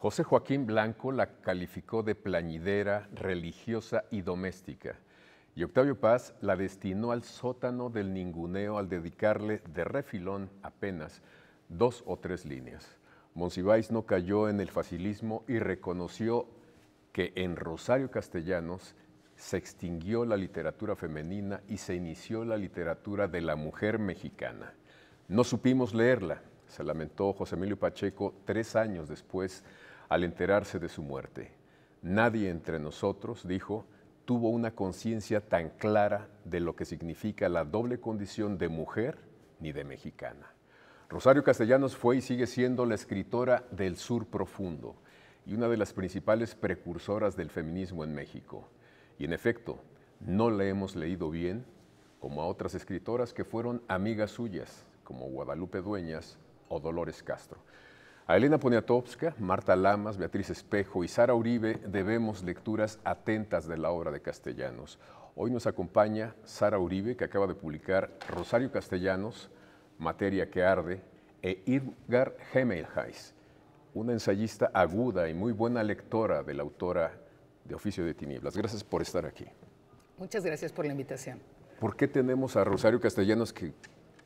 José Joaquín Blanco la calificó de plañidera, religiosa y doméstica. Y Octavio Paz la destinó al sótano del ninguneo al dedicarle de refilón apenas dos o tres líneas. Monsiváis no cayó en el facilismo y reconoció que en Rosario Castellanos se extinguió la literatura femenina y se inició la literatura de la mujer mexicana. No supimos leerla, se lamentó José Emilio Pacheco tres años después al enterarse de su muerte. Nadie entre nosotros, dijo, tuvo una conciencia tan clara de lo que significa la doble condición de mujer ni de mexicana. Rosario Castellanos fue y sigue siendo la escritora del Sur Profundo y una de las principales precursoras del feminismo en México. Y en efecto, no la hemos leído bien como a otras escritoras que fueron amigas suyas, como Guadalupe Dueñas o Dolores Castro. A Elena Poniatowska, Marta Lamas, Beatriz Espejo y Sara Uribe debemos lecturas atentas de la obra de Castellanos. Hoy nos acompaña Sara Uribe, que acaba de publicar Rosario Castellanos, Materia que Arde, e Irgar Hemelheis, una ensayista aguda y muy buena lectora de la autora de Oficio de Tinieblas. Gracias por estar aquí. Muchas gracias por la invitación. ¿Por qué tenemos a Rosario Castellanos que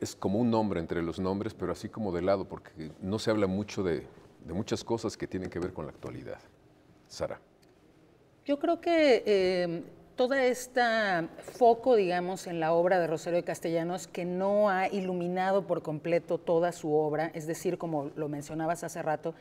es como un nombre entre los nombres, pero así como de lado, porque no se habla mucho de, muchas cosas que tienen que ver con la actualidad. Sara. Yo creo que todo em, toda esta foco, digamos, en la obra de Rosario de Castellanos, que no ha iluminado por completo toda su obra, es decir, como lo mencionabas hace rato,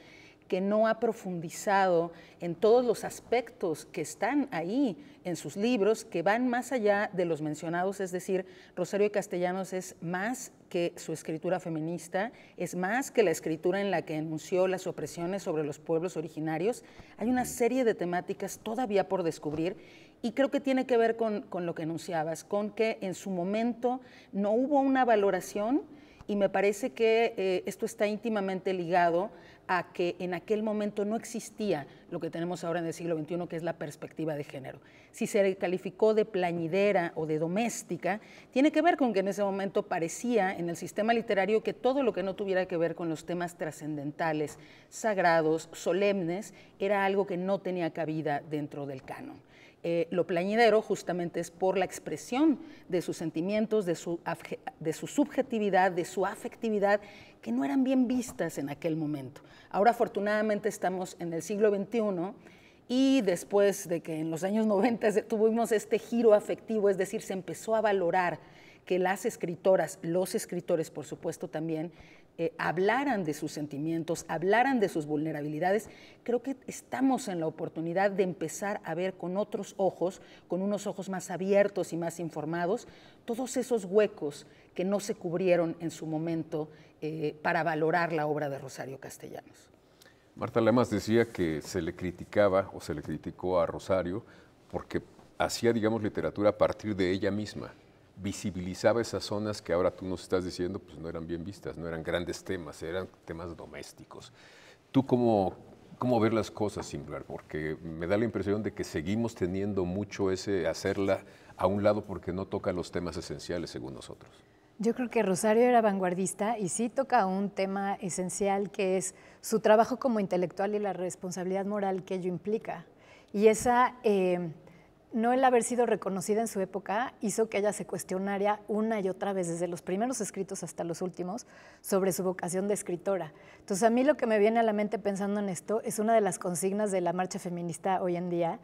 que no ha profundizado en todos los aspectos que están ahí en sus libros, que van más allá de los mencionados, es decir, Rosario de Castellanos es más que su escritura feminista, es más que la escritura en la que enunció las opresiones sobre los pueblos originarios, hay una serie de temáticas todavía por descubrir y creo que tiene que ver con, lo que enunciabas, con que en su momento no hubo una valoración y me parece que eh, esto está íntimamente ligado a que en aquel momento no existía lo que tenemos ahora en el siglo XXI, que es la perspectiva de género. Si se calificó de plañidera o de doméstica, tiene que ver con que en ese momento parecía en el sistema literario que todo lo que no tuviera que ver con los temas trascendentales, sagrados, solemnes, era algo que no tenía cabida dentro del canon. Eh, lo plañidero justamente es por la expresión de sus sentimientos, de su, de su subjetividad, de su afectividad, que no eran bien vistas en aquel momento. Ahora afortunadamente estamos en el siglo XXI y después de que en los años 90 tuvimos este giro afectivo, es decir, se empezó a valorar que las escritoras, los escritores por supuesto también, eh, hablaran de sus sentimientos, hablaran de sus vulnerabilidades, creo que estamos en la oportunidad de empezar a ver con otros ojos, con unos ojos más abiertos y más informados, todos esos huecos que no se cubrieron en su momento eh, para valorar la obra de Rosario Castellanos. Marta Lamas decía que se le criticaba o se le criticó a Rosario porque hacía, digamos, literatura a partir de ella misma visibilizaba esas zonas que ahora tú nos estás diciendo, pues no eran bien vistas, no eran grandes temas, eran temas domésticos. ¿Tú cómo, cómo ver las cosas, Simblar? Porque me da la impresión de que seguimos teniendo mucho ese hacerla a un lado porque no toca los temas esenciales, según nosotros. Yo creo que Rosario era vanguardista y sí toca un tema esencial que es su trabajo como intelectual y la responsabilidad moral que ello implica. Y esa... Eh, no el haber sido reconocida en su época hizo que ella se cuestionara una y otra vez, desde los primeros escritos hasta los últimos, sobre su vocación de escritora. Entonces a mí lo que me viene a la mente pensando en esto es una de las consignas de la marcha feminista hoy en día,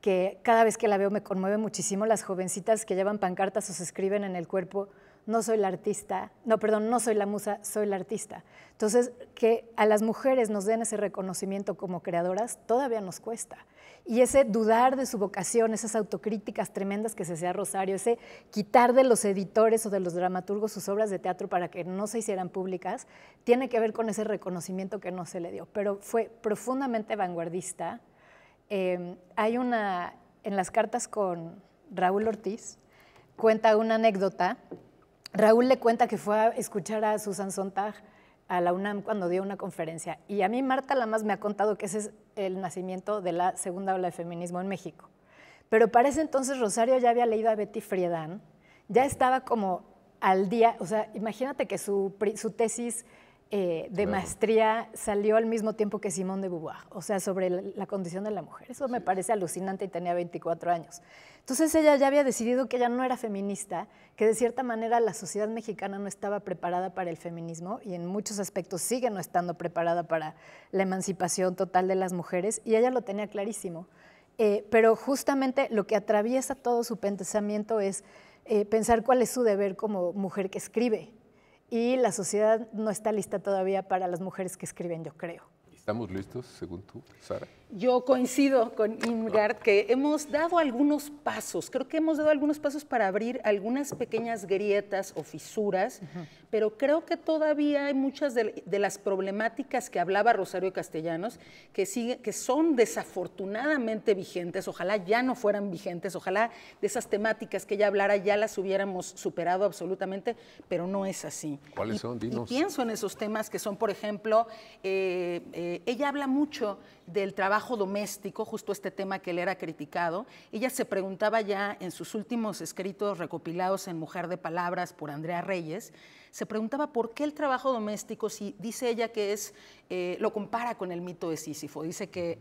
que cada vez que la veo me conmueve muchísimo las jovencitas que llevan pancartas o se escriben en el cuerpo no soy la artista, no, perdón, no soy la musa, soy la artista. Entonces, que a las mujeres nos den ese reconocimiento como creadoras todavía nos cuesta. Y ese dudar de su vocación, esas autocríticas tremendas que se hacía Rosario, ese quitar de los editores o de los dramaturgos sus obras de teatro para que no se hicieran públicas, tiene que ver con ese reconocimiento que no se le dio. Pero fue profundamente vanguardista. Em, hay una, en las cartas con Raúl Ortiz, cuenta una anécdota Raúl le cuenta que fue a escuchar a Susan Sontag a la UNAM cuando dio una conferencia. Y a mí Marta Lamas me ha contado que ese es el nacimiento de la segunda ola de feminismo en México. Pero para ese entonces Rosario ya había leído a Betty Friedan, ya estaba como al día, o sea, imagínate que su, su tesis eh, de maestría salió al mismo tiempo que Simón de Beauvoir, o sea, sobre la, condición de la mujer. Eso me parece alucinante y tenía 24 años. Entonces ella ya había decidido que ella no era feminista, que de cierta manera la sociedad mexicana no estaba preparada para el feminismo y en muchos aspectos sigue no estando preparada para la emancipación total de las mujeres y ella lo tenía clarísimo. Eh, pero justamente lo que atraviesa todo su pensamiento es eh, pensar cuál es su deber como mujer que escribe, y la sociedad no está lista todavía para las mujeres que escriben, yo creo. ¿Estamos listos, según tú, Sara? Yo coincido con Ingard que hemos dado algunos pasos, creo que hemos dado algunos pasos para abrir algunas pequeñas grietas o fisuras, pero creo que todavía hay muchas de, las problemáticas que hablaba Rosario Castellanos que, que son desafortunadamente vigentes, ojalá ya no fueran vigentes, ojalá de esas temáticas que ella hablara ya las hubiéramos superado absolutamente, pero no es así. ¿Cuáles son? Dinos. Y pienso en esos temas que son, por ejemplo, eh, eh, ella habla mucho del trabajo trabajo doméstico, justo este tema que le era criticado. Ella se preguntaba ya en sus últimos escritos recopilados en Mujer de Palabras por Andrea Reyes, se preguntaba por qué el trabajo doméstico, si dice ella que es, eh, lo compara con el mito de Sísifo, dice que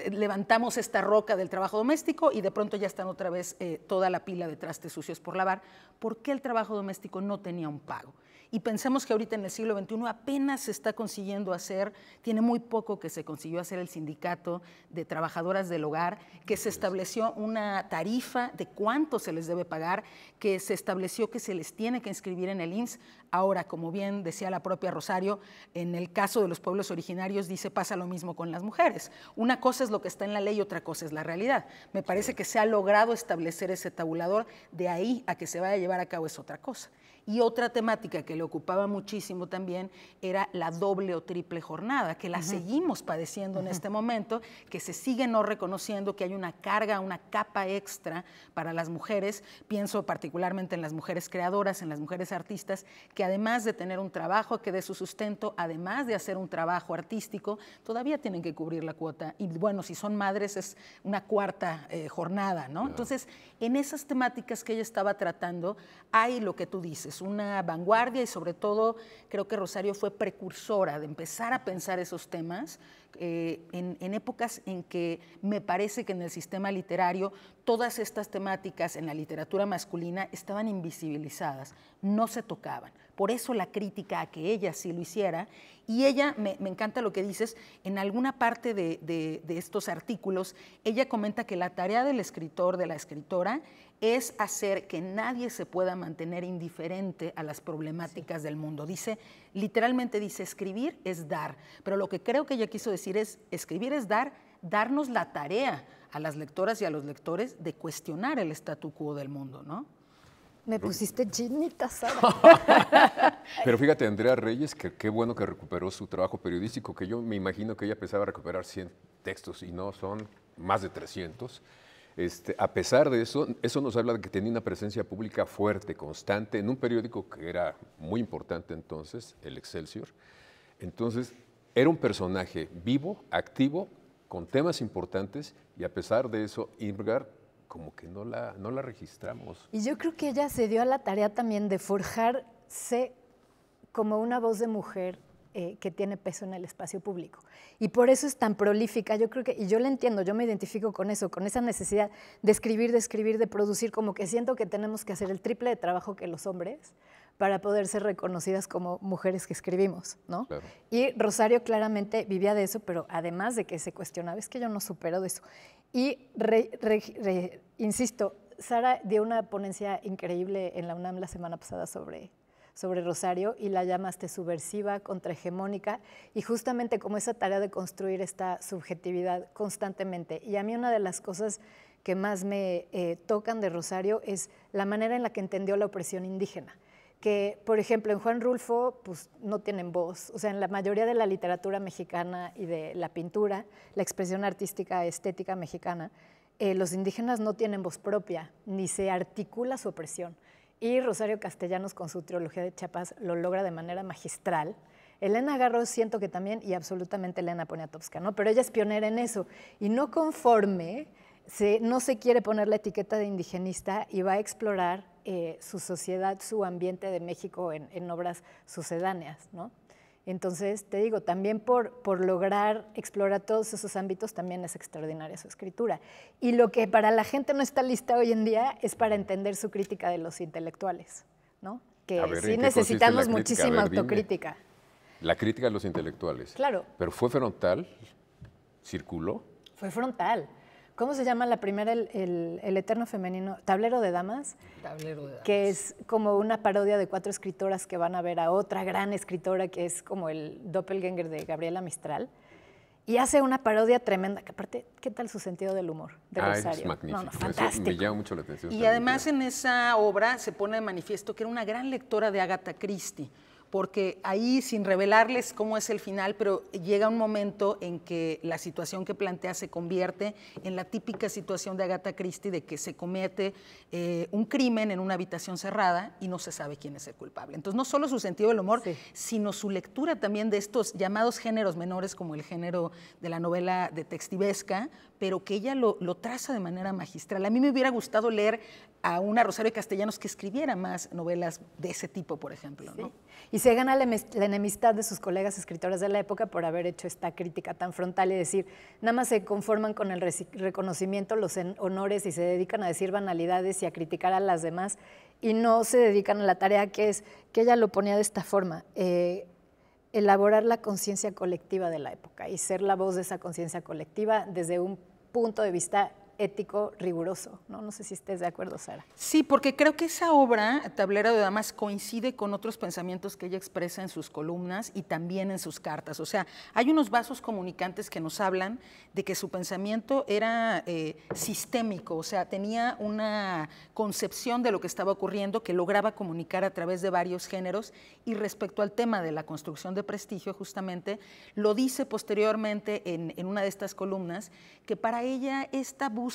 eh, levantamos esta roca del trabajo doméstico y de pronto ya están otra vez eh, toda la pila de trastes sucios por lavar, ¿por qué el trabajo doméstico no tenía un pago? y pensemos que ahorita en el siglo XXI apenas se está consiguiendo hacer, tiene muy poco que se consiguió hacer el sindicato de trabajadoras del hogar, que se estableció una tarifa de cuánto se les debe pagar, que se estableció que se les tiene que inscribir en el INS. Ahora, como bien decía la propia Rosario, en el caso de los pueblos originarios dice pasa lo mismo con las mujeres. Una cosa es lo que está en la ley, otra cosa es la realidad. Me parece que se ha logrado establecer ese tabulador, de ahí a que se vaya a llevar a cabo es otra cosa. Y otra temática que le ocupaba muchísimo también era la doble o triple jornada, que la seguimos padeciendo en este momento, que se sigue no reconociendo que hay una carga, una capa extra para las mujeres. Pienso particularmente en las mujeres creadoras, en las mujeres artistas, que además de tener un trabajo que dé su sustento, además de hacer un trabajo artístico, todavía tienen que cubrir la cuota. Y bueno, si son madres es una cuarta eh, jornada, ¿no? Entonces, en esas temáticas que ella estaba tratando, hay lo que tú dices una vanguardia y sobre todo creo que Rosario fue precursora de empezar a pensar esos temas eh, en, épocas en que me parece que en el sistema literario todas estas temáticas en la literatura masculina estaban invisibilizadas, no se tocaban. Por eso la crítica a que ella sí lo hiciera y ella, me, encanta lo que dices, en alguna parte de estos artículos, ella comenta que la tarea del escritor, de la escritora, es hacer que nadie se pueda mantener indiferente a las problemáticas del mundo. Dice, literalmente dice, escribir es dar, pero lo que creo que ella quiso decir es, escribir es dar, darnos la tarea a las lectoras y a los lectores de cuestionar el statu quo del mundo, ¿no? Me pusiste chinita, Sara. Pero fíjate, Andrea Reyes, que qué bueno que recuperó su trabajo periodístico, que yo me imagino que ella pensaba recuperar 100 textos y no, son más de 300. Este, a pesar de eso, eso nos habla de que tenía una presencia pública fuerte, constante, en un periódico que era muy importante entonces, el Excelsior. Entonces, era un personaje vivo, activo, con temas importantes, y a pesar de eso, Ingrid como que no la, no la registramos. Y yo creo que ella se dio a la tarea también de forjarse como una voz de mujer eh, que tiene peso en el espacio público. Y por eso es tan prolífica, yo creo que, y yo la entiendo, yo me identifico con eso, con esa necesidad de escribir, de escribir, de producir, como que siento que tenemos que hacer el triple de trabajo que los hombres para poder ser reconocidas como mujeres que escribimos, ¿no? Y Rosario claramente vivía de eso, pero además de que se cuestionaba, es que yo no supero de eso. Y, insisto, Sara dio una ponencia increíble en la UNAM la semana pasada sobre sobre Rosario y la llamaste subversiva, contrahegemónica, y justamente como esa tarea de construir esta subjetividad constantemente. Y a mí una de las cosas que más me eh, tocan de Rosario es la manera en la que entendió la opresión indígena que, por ejemplo, en Juan Rulfo pues, no tienen voz. O sea, en la mayoría de la literatura mexicana y de la pintura, la expresión artística estética mexicana, eh, los indígenas no tienen voz propia, ni se articula su opresión y Rosario Castellanos con su trilogía de Chiapas lo logra de manera magistral. Elena Garros siento que también y absolutamente Elena Poniatowska, ¿no? Pero ella es pionera en eso y no conforme no se quiere poner la etiqueta de indigenista y va a explorar eh, su sociedad, su ambiente de México en, en obras sucedáneas, ¿no? Entonces, te digo, también por, lograr explorar todos esos ámbitos, también es extraordinaria su escritura. Y lo que para la gente no está lista hoy en día es para entender su crítica de los intelectuales, ¿no? Que sí necesitamos muchísima autocrítica. La crítica de los intelectuales. Claro. Pero fue frontal, circuló. Fue frontal. ¿Cómo se llama la primera, el, el, Eterno Femenino? Tablero de Damas. Tablero de Damas. Que es como una parodia de cuatro escritoras que van a ver a otra gran escritora que es como el doppelganger de Gabriela Mistral. Y hace una parodia tremenda, que aparte, ¿qué tal su sentido del humor de ah, Es magnífico. fantástico. me llama mucho la atención. Y además en esa obra se pone de manifiesto que era una gran lectora de Agatha Christie porque ahí, sin revelarles cómo es el final, pero llega un momento en que la situación que plantea se convierte en la típica situación de Agatha Christie de que se comete eh, un crimen en una habitación cerrada y no se sabe quién es el culpable. Entonces, no solo su sentido del humor, sino su lectura también de estos llamados géneros menores, como el género de la novela detectivesca, pero que ella lo, traza de manera magistral. A mí me hubiera gustado leer a una Rosario Castellanos que escribiera más novelas de ese tipo, por ejemplo. ¿no? se gana la, enemistad de sus colegas escritoras de la época por haber hecho esta crítica tan frontal y decir, nada más se conforman con el reconocimiento, los honores y se dedican a decir banalidades y a criticar a las demás y no se dedican a la tarea que es, que ella lo ponía de esta forma, eh, elaborar la conciencia colectiva de la época y ser la voz de esa conciencia colectiva desde un punto de vista ético riguroso, ¿no? No sé si estés de acuerdo, Sara. Sí, porque creo que esa obra, Tablera de Damas, coincide con otros pensamientos que ella expresa en sus columnas y también en sus cartas. O sea, hay unos vasos comunicantes que nos hablan de que su pensamiento era eh, sistémico, o sea, tenía una concepción de lo que estaba ocurriendo que lograba comunicar a través de varios géneros y respecto al tema de la construcción de prestigio, justamente, lo dice posteriormente en, en una de estas columnas, que para ella esta búsqueda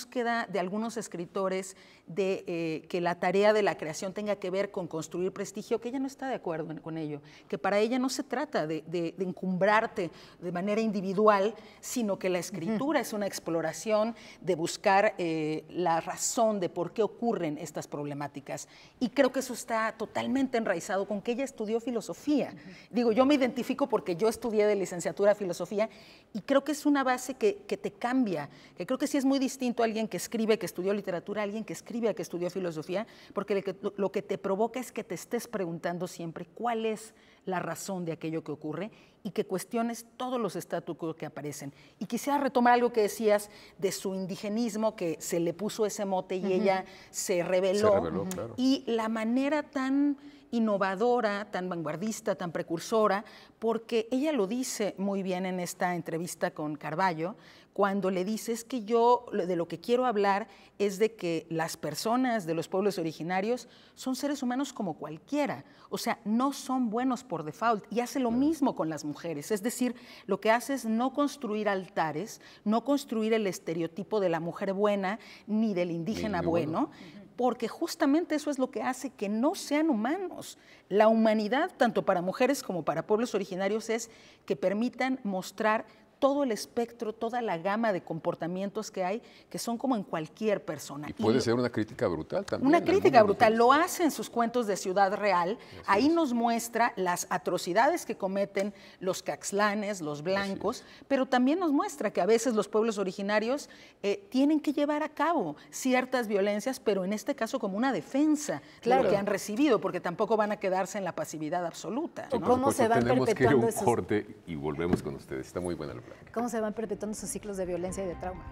de algunos escritores de eh, que la tarea de la creación tenga que ver con construir prestigio, que ella no está de acuerdo con ello, que para ella no se trata de, encumbrarte de manera individual, sino que la escritura es una exploración de buscar eh, la razón de por qué ocurren estas problemáticas. Y creo que eso está totalmente enraizado con que ella estudió filosofía. Digo, yo me identifico porque yo estudié de licenciatura filosofía y creo que es una base que, que te cambia, que creo que sí es muy distinto a alguien que escribe, que estudió literatura, alguien que escribe, que estudió filosofía, porque lo que te provoca es que te estés preguntando siempre cuál es la razón de aquello que ocurre y que cuestiones todos los estatutos que aparecen. Y quisiera retomar algo que decías de su indigenismo, que se le puso ese mote y ella se reveló. Y la manera tan innovadora, tan vanguardista, tan precursora, porque ella lo dice muy bien en esta entrevista con Carballo, cuando le dice es que yo de lo que quiero hablar es de que las personas de los pueblos originarios son seres humanos como cualquiera, o sea, no son buenos por default y hace lo mismo con las mujeres, es decir, lo que hace es no construir altares, no construir el estereotipo de la mujer buena ni del indígena bueno, bueno porque justamente eso es lo que hace que no sean humanos. La humanidad, tanto para mujeres como para pueblos originarios, es que permitan mostrar todo el espectro, toda la gama de comportamientos que hay, que son como en cualquier persona. Y puede ser una crítica brutal también. Una crítica brutal. Lo hace en sus cuentos de Ciudad Real. Ahí nos muestra las atrocidades que cometen los caxlanes, los blancos, pero también nos muestra que a veces los pueblos originarios eh, tienen que llevar a cabo ciertas violencias, pero en este caso como una defensa, claro, que han recibido, porque tampoco van a quedarse en la pasividad absoluta. ¿no? ¿Cómo se van que ir un corte y volvemos con ustedes. Está muy buena la cómo se van perpetuando sus ciclos de violencia y de trauma.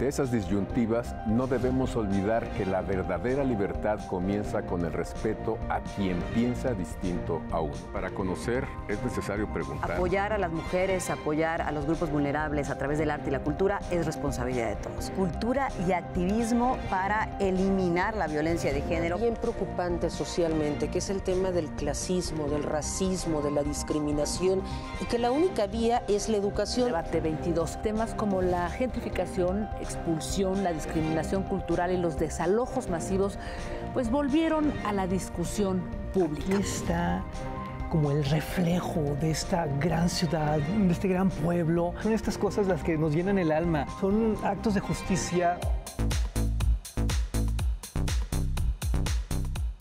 De esas disyuntivas, no debemos olvidar que la verdadera libertad comienza con el respeto a quien piensa distinto a uno. Para conocer es necesario preguntar. Apoyar a las mujeres, apoyar a los grupos vulnerables a través del arte y la cultura es responsabilidad de todos. Cultura y activismo para eliminar la violencia de género. Bien preocupante socialmente, que es el tema del clasismo, del racismo, de la discriminación y que la única vía es la educación. Debate 22. Temas como la gentrificación expulsión, la discriminación cultural y los desalojos masivos, pues volvieron a la discusión pública. está como el reflejo de esta gran ciudad, de este gran pueblo. Son estas cosas las que nos llenan el alma, son actos de justicia.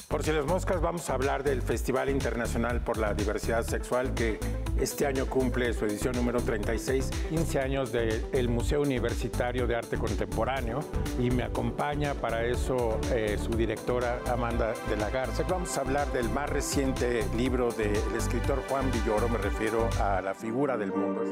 Por si las moscas, vamos a hablar del Festival Internacional por la Diversidad Sexual que este año cumple su edición número 36, 15 años del Museo Universitario de Arte Contemporáneo y me acompaña para eso eh, su directora Amanda de la Garza. Vamos a hablar del más reciente libro del escritor Juan Villoro, me refiero a la figura del mundo.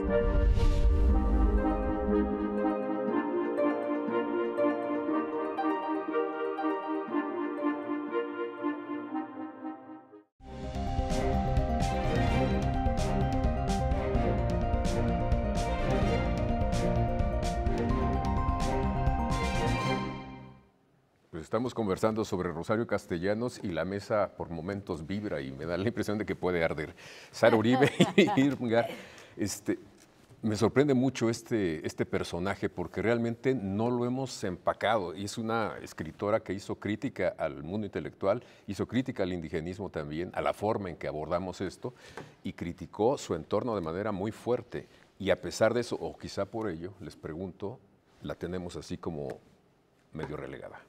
Estamos conversando sobre Rosario Castellanos y la mesa por momentos vibra y me da la impresión de que puede arder. Sara Uribe este, me sorprende mucho este, este personaje porque realmente no lo hemos empacado. Y es una escritora que hizo crítica al mundo intelectual, hizo crítica al indigenismo también, a la forma en que abordamos esto y criticó su entorno de manera muy fuerte. Y a pesar de eso, o quizá por ello, les pregunto, la tenemos así como medio relegada.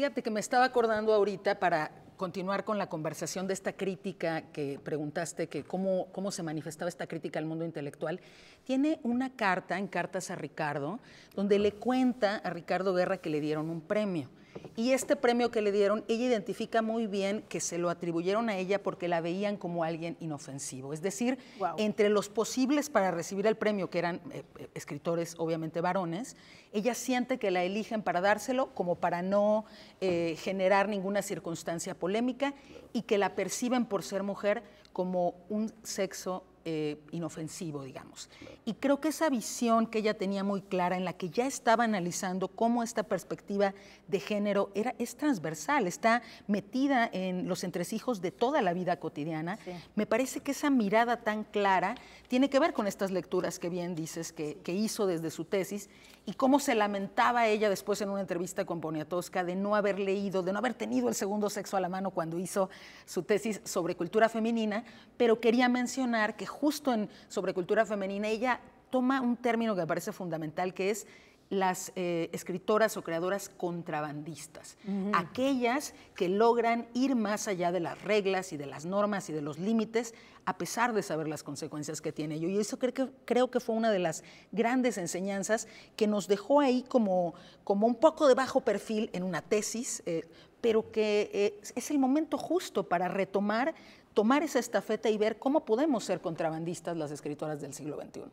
Fíjate que me estaba acordando ahorita para continuar con la conversación de esta crítica que preguntaste, que cómo, cómo se manifestaba esta crítica al mundo intelectual, tiene una carta en Cartas a Ricardo, donde le cuenta a Ricardo Guerra que le dieron un premio. Y este premio que le dieron, ella identifica muy bien que se lo atribuyeron a ella porque la veían como alguien inofensivo. Es decir, entre los posibles para recibir el premio, que eran eh, eh, escritores obviamente varones, ella siente que la eligen para dárselo como para no eh, generar ninguna circunstancia polémica y que la perciben por ser mujer como un sexo eh, inofensivo, digamos. Y creo que esa visión que ella tenía muy clara, en la que ya estaba analizando cómo esta perspectiva de género era, es transversal, está metida en los entresijos de toda la vida cotidiana, me parece que esa mirada tan clara tiene que ver con estas lecturas que bien dices que, que hizo desde su tesis y cómo se lamentaba ella después en una entrevista con Poniatowska de no haber leído, de no haber tenido el segundo sexo a la mano cuando hizo su tesis sobre cultura femenina, pero quería mencionar que justo en, sobre cultura femenina, ella toma un término que me parece fundamental, que es las eh, escritoras o creadoras contrabandistas, aquellas que logran ir más allá de las reglas y de las normas y de los límites, a pesar de saber las consecuencias que tiene yo Y eso creo que, creo que fue una de las grandes enseñanzas que nos dejó ahí como, como un poco de bajo perfil en una tesis, eh, pero que eh, es el momento justo para retomar tomar esa estafeta y ver cómo podemos ser contrabandistas las escritoras del siglo XXI.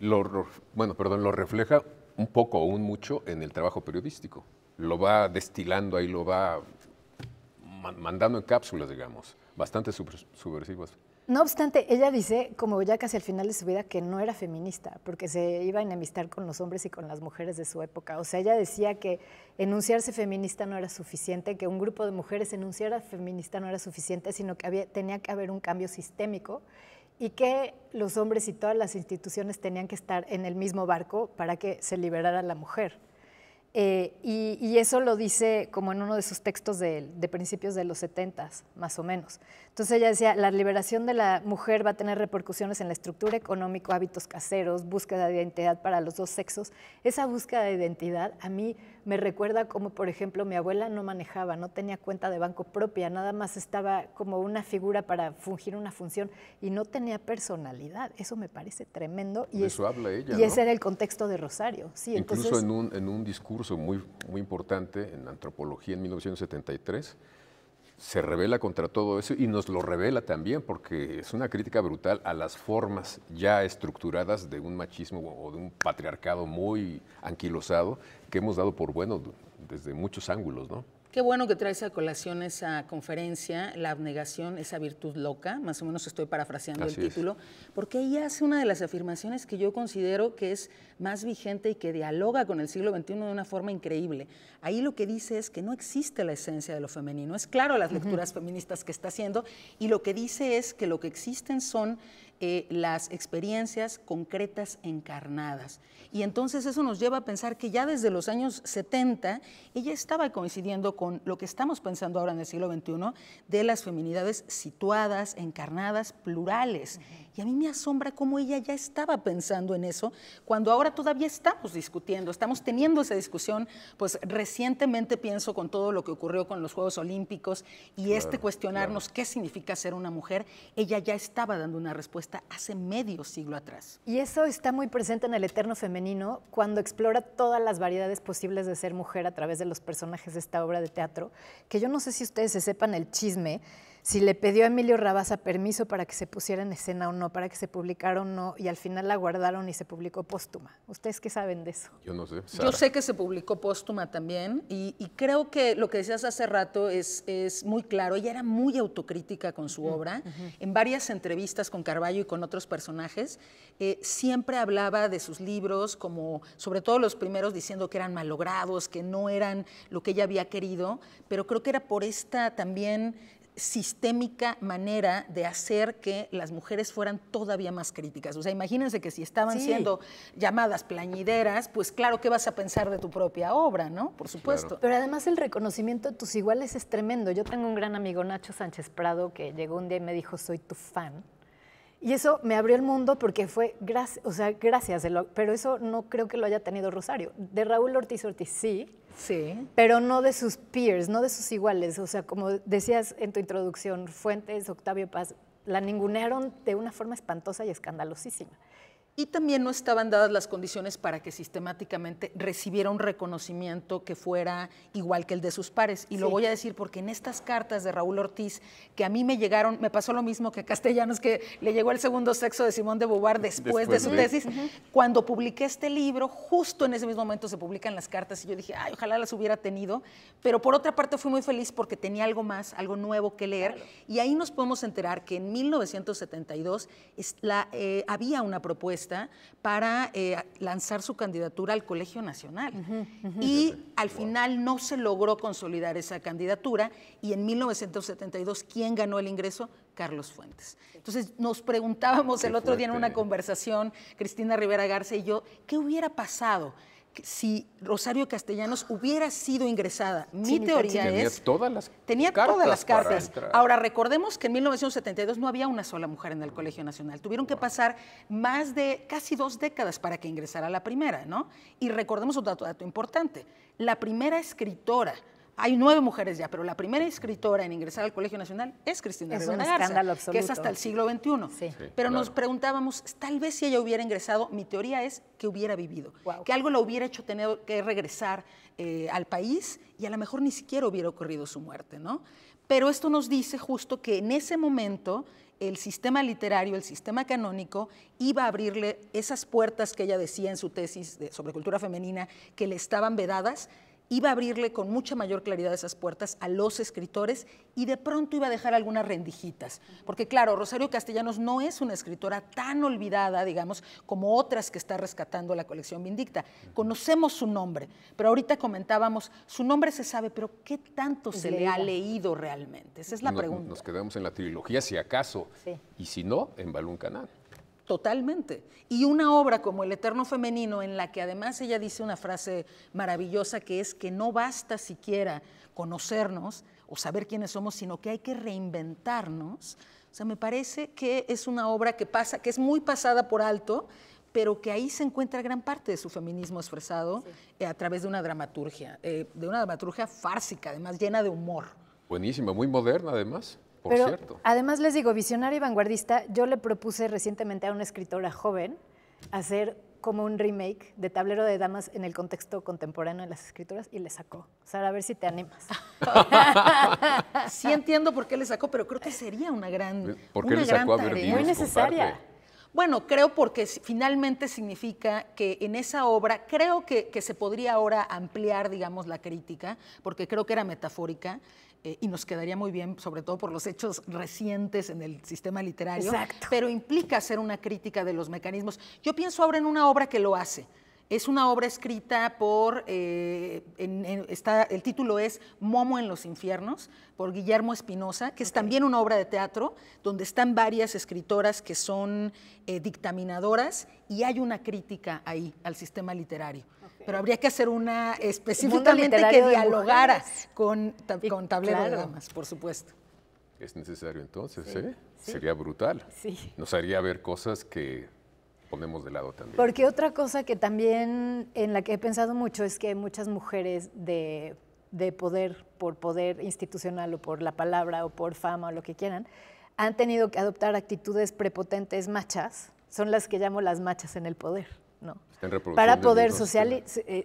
Lo, bueno, perdón, lo refleja un poco o un mucho en el trabajo periodístico. Lo va destilando ahí, lo va mandando en cápsulas, digamos, bastante subversivas. No obstante, ella dice, como ya casi al final de su vida, que no era feminista, porque se iba a enemistar con los hombres y con las mujeres de su época. O sea, ella decía que enunciarse feminista no era suficiente, que un grupo de mujeres enunciara feminista no era suficiente, sino que tenía que haber un cambio sistémico y que los hombres y todas las instituciones tenían que estar en el mismo barco para que se liberara la mujer. Eh, y, eso lo dice como en uno de sus textos de, principios de los 70, más o menos. Entonces ella decía, la liberación de la mujer va a tener repercusiones en la estructura económica, hábitos caseros, búsqueda de identidad para los dos sexos. Esa búsqueda de identidad a mí me recuerda como, por ejemplo, mi abuela no manejaba, no tenía cuenta de banco propia, nada más estaba como una figura para fungir una función y no tenía personalidad. Eso me parece tremendo. Y eso habla ella. Y ese era el contexto de Rosario. Sí, Incluso entonces, en un discurso curso muy, muy importante en antropología en 1973, se revela contra todo eso y nos lo revela también porque es una crítica brutal a las formas ya estructuradas de un machismo o de un patriarcado muy anquilosado que hemos dado por bueno desde muchos ángulos, ¿no? Qué bueno que traes a colación esa conferencia, La abnegación, esa virtud loca, más o menos estoy parafraseando el título, porque ella hace una de las afirmaciones que yo considero que es más vigente y que dialoga con el siglo XXI de una forma increíble. Ahí lo que dice es que no existe la esencia de lo femenino. Es claro las lecturas feministas que está haciendo y lo que dice es que lo que existen son eh, las experiencias concretas encarnadas. Y entonces eso nos lleva a pensar que ya desde los años 70 ella estaba coincidiendo con lo que estamos pensando ahora en el siglo XXI de las feminidades situadas, encarnadas, plurales. Y a mí me asombra cómo ella ya estaba pensando en eso, cuando ahora todavía estamos discutiendo, estamos teniendo esa discusión, pues recientemente pienso con todo lo que ocurrió con los Juegos Olímpicos y este cuestionarnos qué significa ser una mujer, ella ya estaba dando una respuesta hace medio siglo atrás. Y eso está muy presente en el Eterno Femenino, cuando explora todas las variedades posibles de ser mujer a través de los personajes de esta obra de teatro, que yo no sé si ustedes se sepan el chisme, si le pidió a Emilio Rabasa permiso para que se pusiera en escena o no, para que se publicara o no, y al final la guardaron y se publicó póstuma. ¿Ustedes qué saben de eso? Yo no sé. Yo sé que se publicó póstuma también, y, creo que lo que decías hace rato es, es muy claro. Ella era muy autocrítica con su obra. En varias entrevistas con Carballo y con otros personajes, eh, siempre hablaba de sus libros, como sobre todo los primeros, diciendo que eran malogrados, que no eran lo que ella había querido, pero creo que era por esta también sistémica manera de hacer que las mujeres fueran todavía más críticas. O sea, imagínense que si estaban siendo llamadas plañideras, pues claro, ¿qué vas a pensar de tu propia obra, no? Por supuesto. Pero además el reconocimiento de tus iguales es tremendo. Yo tengo un gran amigo, Nacho Sánchez Prado, que llegó un día y me dijo, soy tu fan. Y eso me abrió el mundo porque fue, gracias, o sea, gracias, pero eso no creo que lo haya tenido Rosario. De Raúl Ortiz Ortiz sí, Sí. Pero no de sus peers, no de sus iguales. O sea, como decías en tu introducción, Fuentes, Octavio Paz, la ningunearon de una forma espantosa y escandalosísima y también no estaban dadas las condiciones para que sistemáticamente recibiera un reconocimiento que fuera igual que el de sus pares. Y lo voy a decir porque en estas cartas de Raúl Ortiz, que a mí me llegaron, me pasó lo mismo que a Castellanos, que le llegó el segundo sexo de Simón de Beauvoir después, de su tesis, cuando publiqué este libro, justo en ese mismo momento se publican las cartas y yo dije, ay, ojalá las hubiera tenido, pero por otra parte fui muy feliz porque tenía algo más, algo nuevo que leer, y ahí nos podemos enterar que en 1972 eh, había una propuesta para eh, lanzar su candidatura al Colegio Nacional. Y al final no se logró consolidar esa candidatura y en 1972, ¿quién ganó el ingreso? Carlos Fuentes. Entonces nos preguntábamos el otro día en una conversación, Cristina Rivera Garza y yo, ¿qué hubiera pasado? si Rosario Castellanos hubiera sido ingresada. Mi teoría es... Todas tenía todas las cartas. Ahora, recordemos que en 1972 no había una sola mujer en el Colegio Nacional. Tuvieron que pasar más de casi dos décadas para que ingresara la primera, ¿no? Y recordemos otro dato importante. La primera escritora hay nueve mujeres ya, pero la primera escritora en ingresar al Colegio Nacional es Cristina es que es hasta el siglo XXI. pero nos preguntábamos, tal vez si ella hubiera ingresado, mi teoría es que hubiera vivido, que algo la hubiera hecho tener que regresar eh, al país y a lo mejor ni siquiera hubiera ocurrido su muerte, ¿no? Pero esto nos dice justo que en ese momento el sistema literario, el sistema canónico, iba a abrirle esas puertas que ella decía en su tesis sobre cultura femenina que le estaban vedadas, iba a abrirle con mucha mayor claridad esas puertas a los escritores y de pronto iba a dejar algunas rendijitas. Porque claro, Rosario Castellanos no es una escritora tan olvidada, digamos, como otras que está rescatando la colección Vindicta. Conocemos su nombre, pero ahorita comentábamos, su nombre se sabe, pero ¿qué tanto se le ha leído realmente? Esa es la pregunta. Nos quedamos en la trilogía, si acaso, y si no, en Balún Canal totalmente. Y una obra como El Eterno Femenino, en la que además ella dice una frase maravillosa que es que no basta siquiera conocernos o saber quiénes somos, sino que hay que reinventarnos. O sea, me parece que es una obra que pasa, que es muy pasada por alto, pero que ahí se encuentra gran parte de su feminismo expresado eh, a través de una dramaturgia, eh, de una dramaturgia fársica, además llena de humor. Buenísima, muy moderna además. Pero, Además, les digo, visionaria y vanguardista, yo le propuse recientemente a una escritora joven hacer como un remake de Tablero de Damas en el contexto contemporáneo de las escrituras y le sacó. Sara, a ver si te animas. sí entiendo por qué le sacó, pero creo que sería una gran ¿Por qué le sacó a Muy necesaria. Bueno, creo porque finalmente significa que en esa obra, creo que se podría ahora ampliar, digamos, la crítica, porque creo que era metafórica, eh, y nos quedaría muy bien, sobre todo por los hechos recientes en el sistema literario, pero implica hacer una crítica de los mecanismos. Yo pienso ahora en una obra que lo hace. Es una obra escrita por, eh, el título es Momo en los infiernos, por Guillermo Espinosa, que es también una obra de teatro donde están varias escritoras que son eh, dictaminadoras y hay una crítica ahí al sistema literario. Pero habría que hacer una específicamente que dialogara con, con de damas, por supuesto. Es necesario entonces, ¿eh? Sería brutal. Nos haría ver cosas que ponemos de lado también. Porque otra cosa que también en la que he pensado mucho es que muchas mujeres de, de poder, por poder institucional o por la palabra o por fama o lo que quieran, han tenido que adoptar actitudes prepotentes machas, son las que llamo las machas en el poder para poder eh,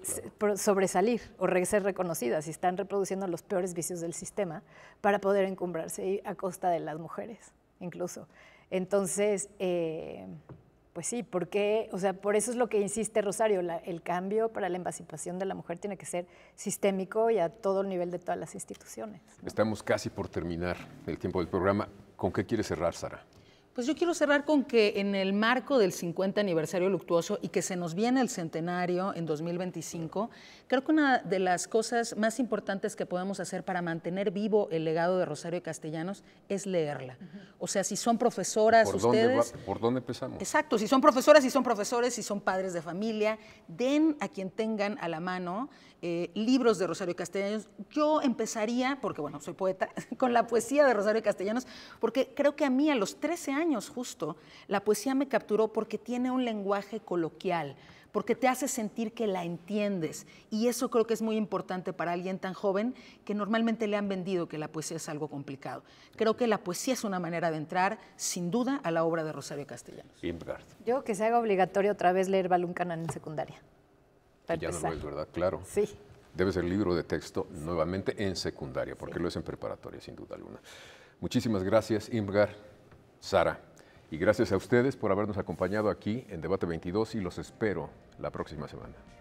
sobresalir o ser reconocidas y están reproduciendo los peores vicios del sistema para poder encumbrarse a costa de las mujeres, incluso. Entonces, eh, pues sí, porque, o sea, por eso es lo que insiste Rosario, el cambio para la emancipación de la mujer tiene que ser sistémico y a todo el nivel de todas las instituciones. Estamos casi por terminar el tiempo del programa. ¿Con qué quieres cerrar, Sara? Pues yo quiero cerrar con que en el marco del 50 aniversario luctuoso y que se nos viene el centenario en 2025, creo que una de las cosas más importantes que podemos hacer para mantener vivo el legado de Rosario Castellanos es leerla. O sea, si son profesoras, ¿Por ustedes... Dónde ¿Por dónde empezamos? Exacto, si son profesoras, si son profesores, si son padres de familia, den a quien tengan a la mano eh, libros de Rosario Castellanos. Yo empezaría, porque bueno, soy poeta, con la poesía de Rosario Castellanos, porque creo que a mí a los 13 años justo, la poesía me capturó porque tiene un lenguaje coloquial porque te hace sentir que la entiendes. Y eso creo que es muy importante para alguien tan joven que normalmente le han vendido que la poesía es algo complicado. Creo que la poesía es una manera de entrar, sin duda, a la obra de Rosario Castellanos. Yo que se haga obligatorio otra vez leer Balún Canán en secundaria ya no lo es, ¿verdad? Claro. Sí. Debe ser libro de texto nuevamente en secundaria, porque lo es en preparatoria, sin duda alguna. Muchísimas gracias, Imgar, Sara. Y gracias a ustedes por habernos acompañado aquí en Debate 22 y los espero la próxima semana.